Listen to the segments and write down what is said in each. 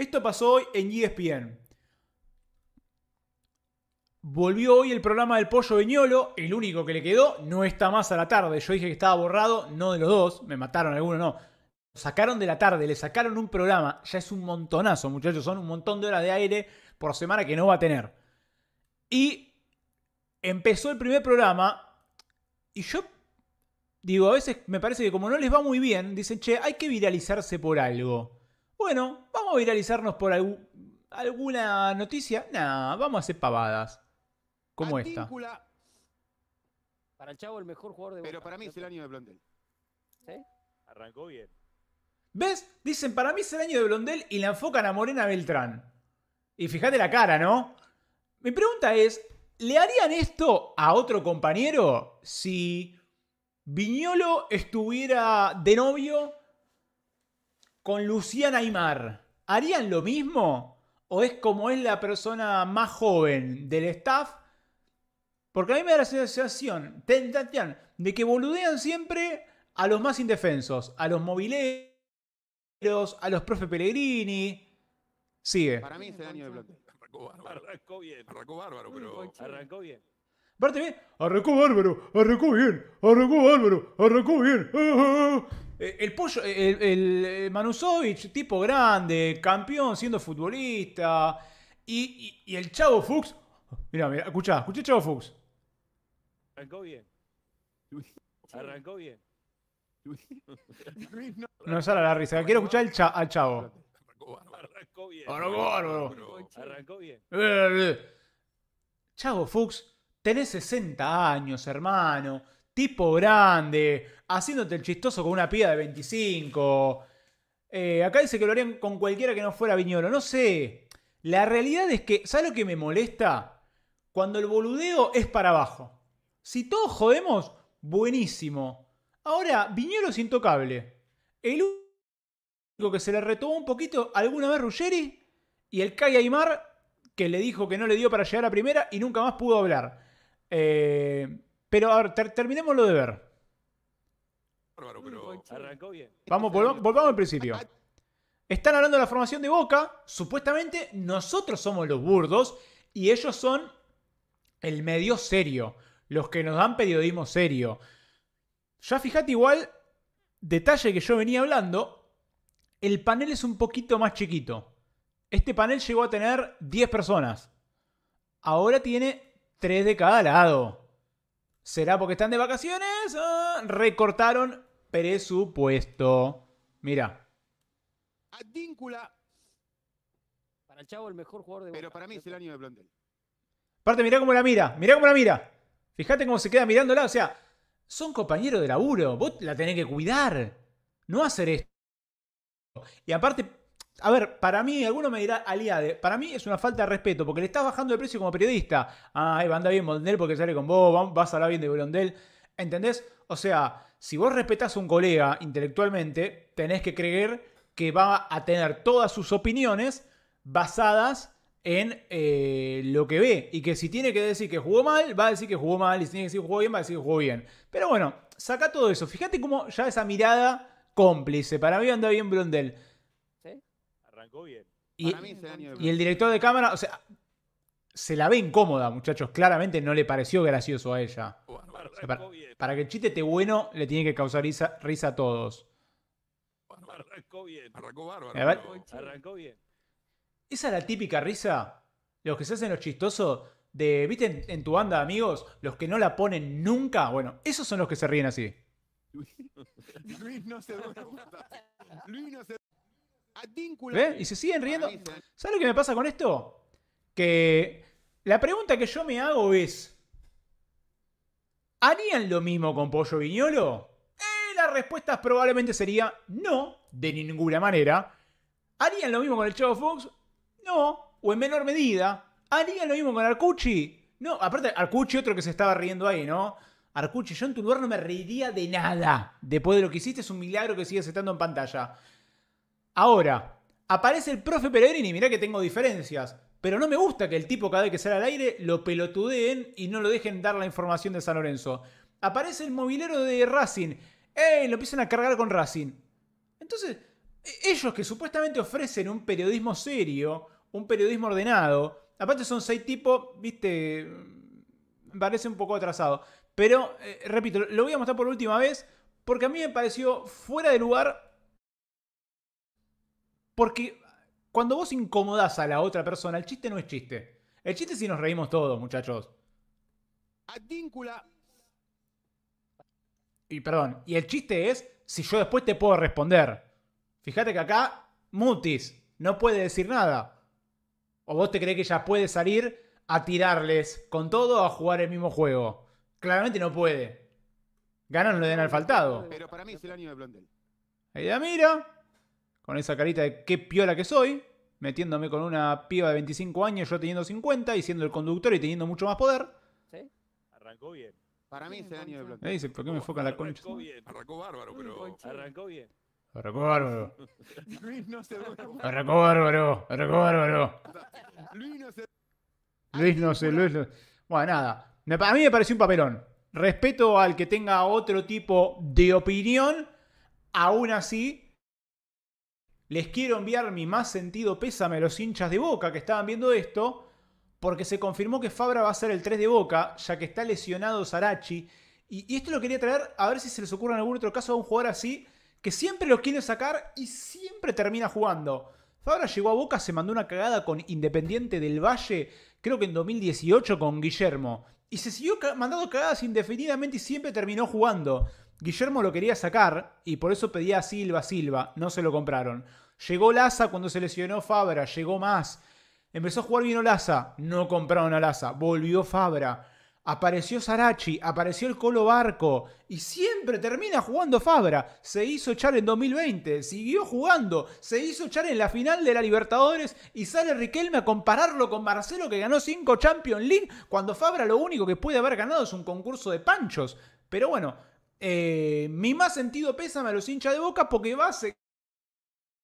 Esto pasó hoy en ESPN. Volvió hoy el programa del Pollo Beñolo, el único que le quedó, no está más a la tarde. Yo dije que estaba borrado, no de los dos, me mataron alguno, no. sacaron de la tarde, le sacaron un programa, ya es un montonazo, muchachos, son un montón de horas de aire por semana que no va a tener. Y empezó el primer programa y yo digo, a veces me parece que como no les va muy bien, dicen, che, hay que viralizarse por algo. Bueno, vamos a viralizarnos por alguna noticia. Nah, vamos a hacer pavadas. Como esta. Para el Chavo, el mejor jugador de Pero para mí es el año de Blondel. ¿Sí? Arrancó bien. ¿Ves? Dicen, para mí es el año de Blondel y la enfocan a Morena Beltrán. Y fíjate la cara, ¿no? Mi pregunta es, ¿le harían esto a otro compañero si Viñolo estuviera de novio con Luciana Aymar, ¿harían lo mismo? ¿O es como es la persona más joven del staff? Porque a mí me da la sensación, tentación, de que boludean siempre a los más indefensos, a los mobileros, a los profe Pellegrini. Sigue. Para mí es el de plata. Arrancó bárbaro. Arrancó bien. Arrancó bárbaro, pero. Arrancó bien. Aparte bien, arrancó bárbaro, arrancó bien, arrancó bárbaro, arrancó bien. Eh, el pollo, eh, el, eh, Manusovich, tipo grande, campeón siendo futbolista. Y, el Chavo Fuchs. Mira, mira, escuchá, escuché Chavo Fuchs. Arrancó bien. Arrancó bien. No sale la risa. Quiero escuchar al Chavo. Arrancó bien. Arrancó, Arrancó bien. Chavo Fuchs, tenés 60 años, hermano tipo grande, haciéndote el chistoso con una pía de 25. Eh, acá dice que lo harían con cualquiera que no fuera Viñolo. No sé. La realidad es que, ¿sabes lo que me molesta? Cuando el boludeo es para abajo. Si todos jodemos, buenísimo. Ahora, Viñolo es intocable. El único que se le retomó un poquito alguna vez Ruggeri y el Kai Aymar, que le dijo que no le dio para llegar a primera y nunca más pudo hablar. Eh, pero a ver, terminémoslo de ver. Bárbaro, pero... Arrancó bien. Vamos, volvamos al principio. Están hablando de la formación de Boca. Supuestamente nosotros somos los burdos y ellos son el medio serio. Los que nos dan periodismo serio. Ya fijate igual, detalle que yo venía hablando, el panel es un poquito más chiquito. Este panel llegó a tener 10 personas. Ahora tiene 3 de cada lado. ¿Será porque están de vacaciones? Ah, recortaron presupuesto. Mira. Adíncula. Para el chavo, el mejor jugador de. Pero para mí es el año de Aparte, mirá cómo la mira. Mirá cómo la mira. Fíjate cómo se queda mirándola. O sea, son compañeros de laburo. Vos la tenés que cuidar. No hacer esto. Y aparte, a ver, para mí, alguno me dirá Aliade, para mí es una falta de respeto, porque le estás bajando el precio como periodista. Ay, va a andar bien Blondel porque sale con vos, vas a hablar bien de Blondel. ¿Entendés? O sea, si vos respetás a un colega intelectualmente, tenés que creer que va a tener todas sus opiniones basadas en eh, lo que ve. Y que si tiene que decir que jugó mal, va a decir que jugó mal. Y si tiene que decir que jugó bien, va a decir que jugó bien. Pero bueno, saca todo eso. Fíjate cómo ya esa mirada cómplice. Para mí anda bien Blondel. Y, y el director de cámara, o sea, se la ve incómoda, muchachos. Claramente no le pareció gracioso a ella. para, que el chiste esté bueno, le tiene que causar risa, a todos. bien. Esa es la típica risa. Los que se hacen los chistosos de, ¿viste en, tu banda, amigos? Los que no la ponen nunca. Bueno, esos son los que se ríen así. Luis no se Luis y se siguen riendo. ¿Sabes lo que me pasa con esto? Que la pregunta que yo me hago es: ¿harían lo mismo con Pollo Viñolo? Eh, la respuesta probablemente sería no, de ninguna manera. ¿Harían lo mismo con el Chavo Fox? No, o en menor medida. ¿Harían lo mismo con Arcucci? No, aparte, Arcucci, otro que se estaba riendo ahí, ¿no? Arcucci, yo en tu lugar no me reiría de nada. Después de lo que hiciste, es un milagro que sigues estando en pantalla. Ahora, aparece el profe Peregrini, mirá que tengo diferencias, pero no me gusta que el tipo cada vez que sale al aire lo pelotudeen y no lo dejen dar la información de San Lorenzo. Aparece el mobilero de Racing, ¡eh! Lo empiezan a cargar con Racing. Entonces, e-, ellos que supuestamente ofrecen un periodismo serio, un periodismo ordenado, aparte son seis tipos, viste, mm, parece un poco atrasado. Pero, eh, repito, lo voy a mostrar por última vez porque a mí me pareció fuera de lugar porque cuando vos incomodás a la otra persona, el chiste no es chiste. El chiste es si nos reímos todos, muchachos. Adíncula. Y perdón, y el chiste es si yo después te puedo responder. Fíjate que acá, Mutis no puede decir nada. O vos te crees que ella puede salir a tirarles con todo a jugar el mismo juego. Claramente no puede. Ganan, le den al faltado. Pero para mí es el año de Blondel. Ella mira con esa carita de qué piola que soy, metiéndome con una piba de 25 años, yo teniendo 50 y siendo el conductor y teniendo mucho más poder. ¿Sí? Arrancó bien. Para mí ese año de bloqueo dice, ¿por qué me enfocan la concha? Arrancó bien. Arrancó bárbaro, pero... Arrancó bien. Arrancó bárbaro. Luis no se Arrancó bárbaro. Arrancó bárbaro. Luis no se... Luis no se... Luis Bueno, nada. A mí me pareció un papelón. Respeto al que tenga otro tipo de opinión. Aún así, les quiero enviar mi más sentido pésame a los hinchas de Boca que estaban viendo esto, porque se confirmó que Fabra va a ser el 3 de Boca, ya que está lesionado Sarachi. Y, y esto lo quería traer a ver si se les ocurre en algún otro caso a un jugador así, que siempre lo quiere sacar y siempre termina jugando. Fabra llegó a Boca, se mandó una cagada con Independiente del Valle, creo que en 2018 con Guillermo. Y se siguió mandando cagadas indefinidamente y siempre terminó jugando. Guillermo lo quería sacar y por eso pedía a Silva, Silva, no se lo compraron. Llegó Laza cuando se lesionó Fabra, llegó más. Empezó a jugar bien Laza... no compraron a Laza, volvió Fabra. Apareció Sarachi, apareció el Colo Barco y siempre termina jugando Fabra. Se hizo echar en 2020, siguió jugando, se hizo echar en la final de la Libertadores y sale Riquelme a compararlo con Marcelo que ganó 5 Champions League cuando Fabra lo único que puede haber ganado es un concurso de panchos. Pero bueno, eh, mi más sentido pésame a los hinchas de boca porque va a seguir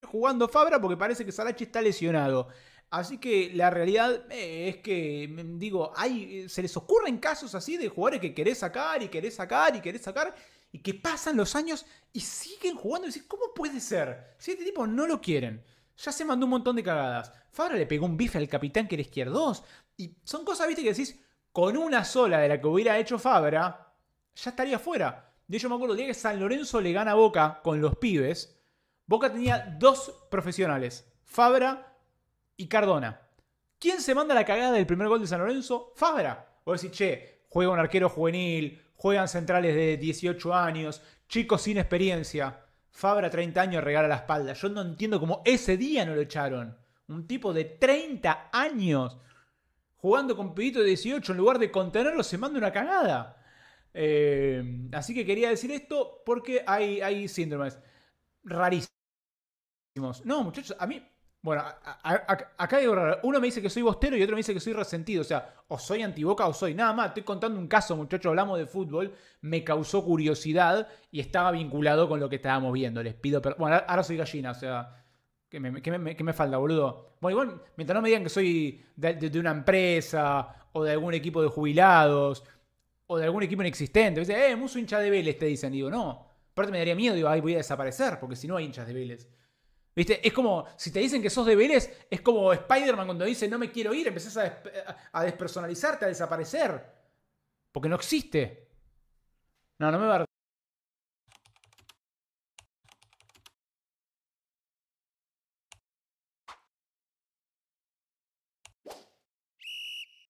jugando Fabra porque parece que Salachi está lesionado. Así que la realidad eh, es que, mm, digo, hay, eh, se les ocurren casos así de jugadores que querés sacar y querés sacar y querés sacar y que pasan los años y siguen jugando. Y decís, ¿cómo puede ser? Si este tipo no lo quieren. Ya se mandó un montón de cagadas. Fabra le pegó un bife al capitán que era izquierdo Y son cosas, viste, que decís, con una sola de la que hubiera hecho Fabra, ya estaría fuera. De hecho, me acuerdo el día que San Lorenzo le gana a Boca con los pibes. Boca tenía dos profesionales, Fabra y Cardona. ¿Quién se manda la cagada del primer gol de San Lorenzo? Fabra. O decir, che, juega un arquero juvenil, juegan centrales de 18 años, chicos sin experiencia. Fabra, 30 años, regala la espalda. Yo no entiendo cómo ese día no lo echaron. Un tipo de 30 años jugando con Pidito de 18, en lugar de contenerlo, se manda una cagada. Eh, así que quería decir esto porque hay, síndromes rarísimos. No, muchachos, a mí. Bueno, acá digo raro. Uno me dice que soy bostero y otro me dice que soy resentido. O sea, o soy antiboca o soy nada más. Estoy contando un caso, muchachos. Hablamos de fútbol. Me causó curiosidad y estaba vinculado con lo que estábamos viendo. Les pido perdón. Bueno, ahora soy gallina, o sea. ¿Qué me, falta, boludo? Bueno, igual, mientras no me digan que soy de una empresa o de algún equipo de jubilados o de algún equipo inexistente. Dice, eh, muso hincha de Vélez, te dicen. digo, no. Aparte me daría miedo, digo, ay, voy a desaparecer, porque si no hay hinchas de Vélez. ¿Viste? Es como, si te dicen que sos de Vélez, es como Spider-Man cuando dice, no me quiero ir, empezás a, a, despersonalizarte, a desaparecer. Porque no existe. No, no me va a